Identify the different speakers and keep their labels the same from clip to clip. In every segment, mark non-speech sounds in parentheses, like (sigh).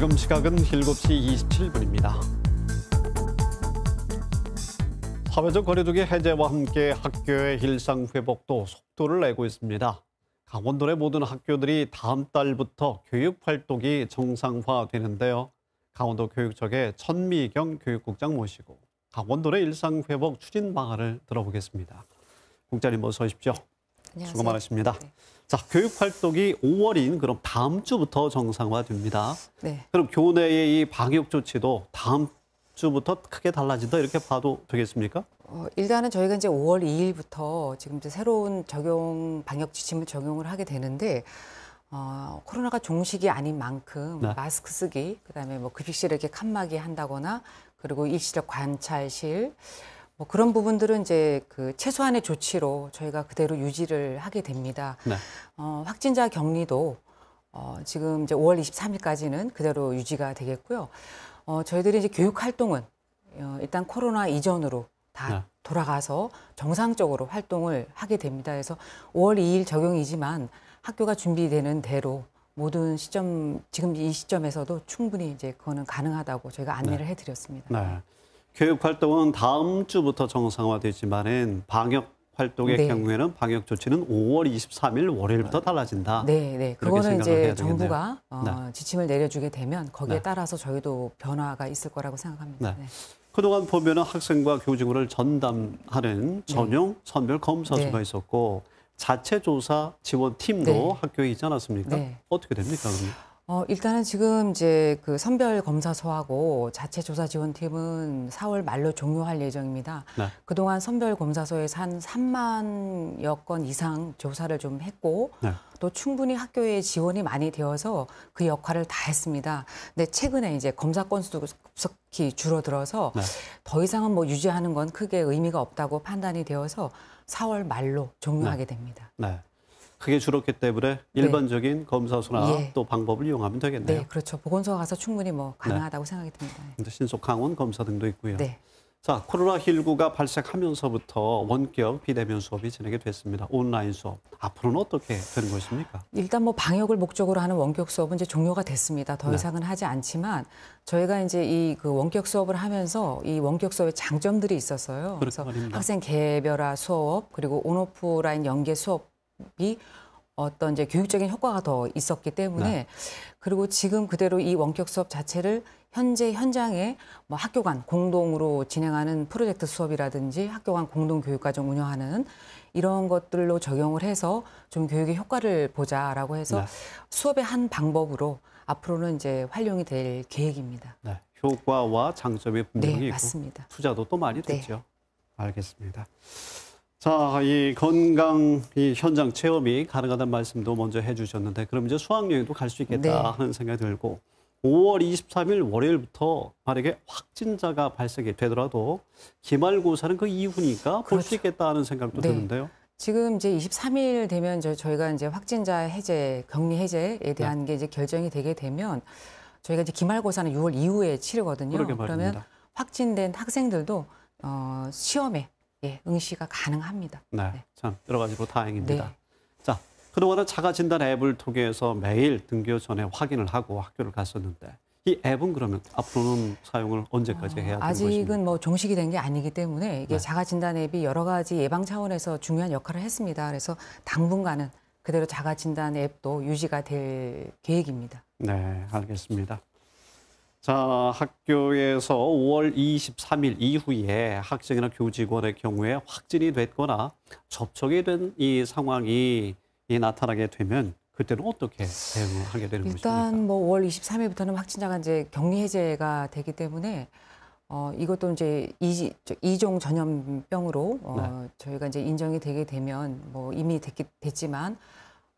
Speaker 1: 지금 시각은 7시 27분입니다. 사회적 거리두기 해제와 함께 학교의 일상 회복도 속도를 내고 있습니다. 강원도의 모든 학교들이 다음 달부터 교육 활동이 정상화되는데요. 강원도 교육청의 천미경 교육국장 모시고 강원도의 일상 회복 추진 방안을 들어보겠습니다. 국장님 어서 오십시오. 안녕하세요. 수고 많으십니다. 네. 자, 교육 활동이 5월인 그럼 다음 주부터 정상화됩니다. 네. 그럼 교내의 이 방역 조치도 다음 주부터 크게 달라진다 이렇게 봐도 되겠습니까?
Speaker 2: 어, 일단은 저희가 이제 5월 2일부터 지금 이제 새로운 적용 방역 지침을 적용을 하게 되는데 어, 코로나가 종식이 아닌 만큼 네. 마스크 쓰기, 그다음에 뭐 급식실에 이렇게 칸막이 한다거나 그리고 일시적 관찰실 뭐 그런 부분들은 이제 그 최소한의 조치로 저희가 그대로 유지를 하게 됩니다. 네. 어, 확진자 격리도 어, 지금 이제 5월 23일까지는 그대로 유지가 되겠고요. 어, 저희들이 이제 교육 활동은 어, 일단 코로나 이전으로 다 네. 돌아가서 정상적으로 활동을 하게 됩니다. 그래서 5월 2일 적용이지만 학교가 준비되는 대로 모든 시점 지금 이 시점에서도 충분히 이제 그거는 가능하다고 저희가 안내를 네. 해드렸습니다. 네.
Speaker 1: 교육 활동은 다음 주부터 정상화되지만은 방역 활동의 네. 경우에는 방역 조치는 5월 23일 월요일부터 아. 달라진다. 네, 네. 그거는 이제 정부가 어, 네.
Speaker 2: 지침을 내려주게 되면 거기에 네. 따라서 저희도 변화가 있을 거라고 생각합니다.
Speaker 1: 네. 네. 그동안 보면 학생과 교직원을 전담하는 네. 전용 선별 검사소가 있었고 자체 조사 지원팀도 학교에 있지 않았습니까? 어떻게 됩니까? 그러면?
Speaker 2: 어, 일단은 지금 이제 그 선별 검사소하고 자체 조사 지원팀은 4월 말로 종료할 예정입니다. 네. 그동안 선별 검사소에서 한 3만여 건 이상 조사를 좀 했고 네. 또 충분히 학교에 지원이 많이 되어서 그 역할을 다 했습니다. 근데 최근에 이제 검사 건수도 급속히 줄어들어서 네. 더 이상은 뭐 유지하는 건 크게 의미가 없다고 판단이 되어서 4월 말로 종료하게 네. 됩니다.
Speaker 1: 네. 크게 줄었기 때문에 네. 일반적인 네. 검사소나 예. 또 방법을 이용하면 되겠네요. 네,
Speaker 2: 그렇죠. 보건소 가서 충분히 뭐 네. 가능하다고 네. 생각이 듭니다.
Speaker 1: 예. 신속 항원 검사 등도 있고요. 네. 자, 코로나19가 발생하면서부터 원격 비대면 수업이 진행이 됐습니다. 온라인 수업. 앞으로는 어떻게 되는 것입니까?
Speaker 2: 일단 뭐 방역을 목적으로 하는 원격 수업은 이제 종료가 됐습니다. 더 네. 이상은 네. 하지 않지만 저희가 이제 이그 원격 수업을 하면서 이 원격 수업의 장점들이 있었어요. 그래서 말입니다. 학생 개별화 수업, 그리고 온오프라인 연계 수업 이 어떤 이제 교육적인 효과가 더 있었기 때문에 네. 그리고 지금 그대로 이 원격 수업 자체를 현재 현장에 뭐 학교 간 공동으로 진행하는 프로젝트 수업이라든지 학교 간 공동 교육과정 운영하는 이런 것들로 적용을 해서 좀 교육의 효과를 보자라고 해서 네. 수업의 한 방법으로 앞으로는 이제 활용이 될 계획입니다. 네.
Speaker 1: 효과와 장점이 분명히 네, 있고 맞습니다. 투자도 또 많이 네. 되죠. 알겠습니다. 자, 이 건강 이 현장 체험이 가능하다는 말씀도 먼저 해주셨는데 그럼 이제 수학여행도 갈 수 있겠다 네. 하는 생각이 들고 5월 23일 월요일부터 만약에 확진자가 발생이 되더라도 기말고사는 그 이후니까 그렇죠. 볼수 있겠다 하는 생각도 네. 드는데요. 지금
Speaker 2: 이제 23일 되면 저, 희가 이제 확진자 해제, 격리 해제에 대한 네. 게 이제 결정이 되게 되면 저희가 이제 기말고사는 6월 이후에 치르거든요. 그러면 확진된 학생들도 어, 시험에 예, 응시가 가능합니다.
Speaker 1: 네, 네. 참 여러 가지로 다행입니다. 네. 자, 그동안은 자가 진단 앱을 통해서 매일 등교 전에 확인을 하고 학교를 갔었는데 이 앱은 그러면 앞으로는 사용을 언제까지 아, 해야 되는 것입니까?
Speaker 2: 아직은 뭐 종식이 된 게 아니기 때문에 이게 네. 자가진단 앱이 여러 가지 예방 차원에서 중요한 역할을 했습니다. 그래서 당분간은 그대로 자가진단 앱도 유지가 될 계획입니다.
Speaker 1: 네, 알겠습니다. 자, 학교에서 5월 23일 이후에 학생이나 교직원의 경우에 확진이 됐거나 접촉이 된 이 상황이 이 나타나게 되면 그때는 어떻게 대응을 하게 되는 일단 것입니까? 일단
Speaker 2: 뭐 5월 23일부터는 확진자가 이제 격리 해제가 되기 때문에 어, 이것도 이제 이, 이종 전염병으로 어, 네. 저희가 이제 인정이 되게 되면 뭐 이미 됐기, 됐지만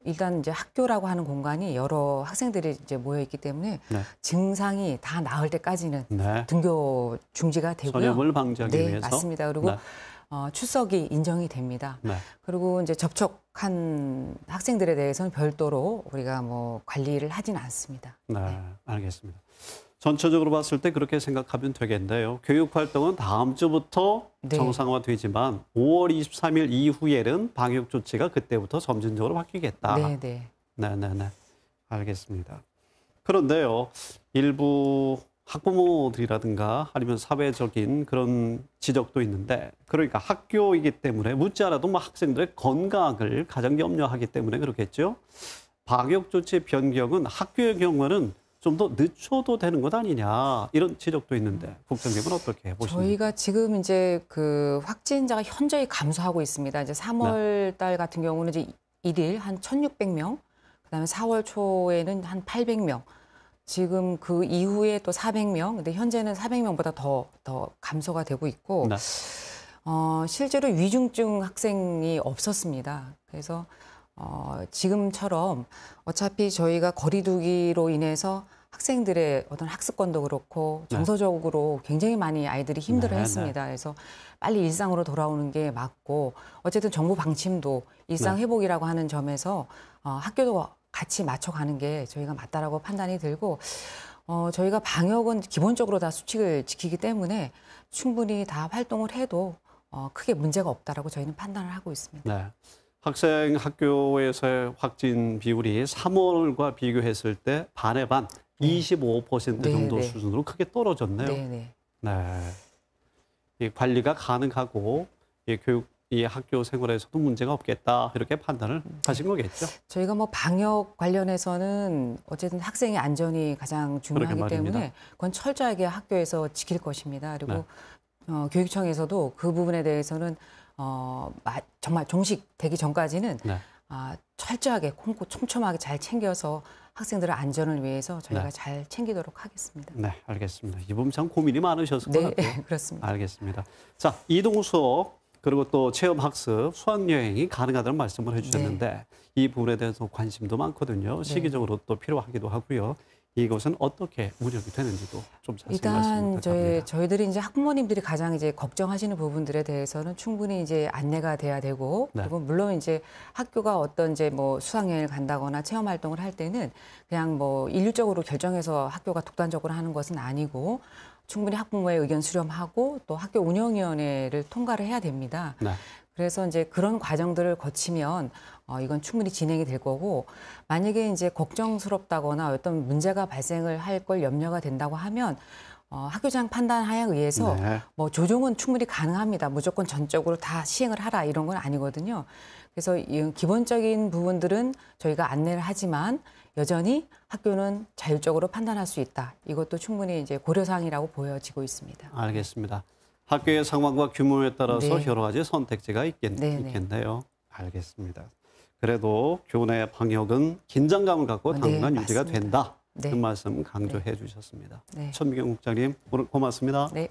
Speaker 2: 일단 이제 학교라고 하는 공간이 여러 학생들이 이제 모여 있기 때문에 네. 증상이 다 나을 때까지는 네. 등교 중지가 되고요. 전염을 방지하기 네, 위해서 맞습니다. 그리고 네. 어, 출석이 인정이 됩니다. 네. 그리고 이제 접촉한 학생들에 대해서는 별도로 우리가 뭐 관리를 하진 않습니다.
Speaker 1: 네, 네. 알겠습니다. 전체적으로 봤을 때 그렇게 생각하면 되겠네요. 교육 활동은 다음 주부터 네. 정상화되지만 5월 23일 이후에는 방역 조치가 그때부터 점진적으로 바뀌겠다. 네, 네. 네, 네, 네. 알겠습니다. 그런데요. 일부 학부모들이라든가 아니면 사회적인 그런 지적도 있는데 그러니까 학교이기 때문에 묻지 않아도 뭐 학생들의 건강을 가장 염려하기 때문에 그렇겠죠. 방역 조치 변경은 학교의 경우는 좀더 늦춰도 되는 것 아니냐 이런 지적도 있는데 음. 국장님은 어떻게 보십니까?
Speaker 2: 저희가 지금 이제 그 확진자가 현저히 감소하고 있습니다. 이제 3월 달 같은 경우는 이제 일일한 1,600명, 그다음에 4월 초에는 한 800명. 지금 그 이후에 또 400명, 근데 현재는 400명보다 더, 더 감소가 되고 있고, 네. 어, 실제로 위중증 학생이 없었습니다. 그래서 어, 지금처럼 어차피 저희가 거리두기로 인해서 학생들의 어떤 학습권도 그렇고 네. 정서적으로 굉장히 많이 아이들이 힘들어 네, 네. 했습니다. 그래서 빨리 일상으로 돌아오는 게 맞고 어쨌든 정부 방침도 일상 회복이라고 하는 점에서 어, 학교도 같이 맞춰가는 게 저희가 맞다라고 판단이 들고 어, 저희가 방역은 기본적으로 다 수칙을 지키기 때문에 충분히 다 활동을 해도 어, 크게 문제가 없다라고 저희는 판단을 하고 있습니다.
Speaker 1: 네. 학생 학교에서의 확진 비율이 3월과 비교했을 때 반의 반, 네. 25% 정도 네, 네. 수준으로 크게 떨어졌네요. 네, 네. 네. 이 관리가 가능하고 이 교육 이 학교 생활에서도 문제가 없겠다 이렇게 판단을 음. 하신 거겠죠.
Speaker 2: 저희가 뭐 방역 관련해서는 어쨌든 학생의 안전이 가장 중요하기 때문에 그건 철저하게 학교에서 지킬 것입니다. 그리고 네. 어, 교육청에서도 그 부분에 대해서는 어, 마, 정말 종식 되기 전까지는 네. 아, 철저하게 꼼꼼 촘촘하게 잘 챙겨서 학생들의 안전을 위해서 저희가 네. 잘 챙기도록 하겠습니다. 네,
Speaker 1: 알겠습니다. 이번 참 고민이 많으셨을 네, 것 같아요. (laughs) 그렇습니다. 알겠습니다. 자, 이동 수업 그리고 또 체험 학습, 수학 여행이 가능하다는 말씀을 해주셨는데 네. 이 부분에 대해서 관심도 많거든요. 네. 시기적으로 또 필요하기도 하고요. 이것은 어떻게 무력이 되는지도 좀 자세히 말씀
Speaker 2: 부탁니다 저희 저희들이 이제 학부모님들이 가장 이제 걱정하시는 부분들에 대해서는 충분히 이제 안내가 돼야 되고 네. 그리고 물론 이제 학교가 어떤 이제 뭐 수학여행을 간다거나 체험 활동을 할 때는 그냥 뭐 일률적으로 결정해서 학교가 독단적으로 하는 것은 아니고 충분히 학부모의 의견 수렴하고 또 학교 운영위원회를 통과를 해야 됩니다. 네. 그래서 이제 그런 과정들을 거치면 어, 이건 충분히 진행이 될 거고 만약에 이제 걱정스럽다거나 어떤 문제가 발생을 할 걸 염려가 된다고 하면 어, 학교장 판단 하에 의해서 네. 뭐 조정은 충분히 가능합니다. 무조건 전적으로 다 시행을 하라 이런 건 아니거든요. 그래서 이 기본적인 부분들은 저희가 안내를 하지만 여전히 학교는 자율적으로 판단할 수 있다. 이것도 충분히 이제 고려사항이라고 보여지고 있습니다.
Speaker 1: 알겠습니다. 학교의 상황과 규모에 따라서 네. 여러 가지 선택지가 있겠, 네, 네. 네요 알겠습니다. 그래도 교내 방역은 긴장감을 갖고 아, 네, 당분간 네, 유지가 된다. 네. 그 말씀 강조해 주셨습니다. 네. 천미경 국장님 오늘 고맙습니다. 네.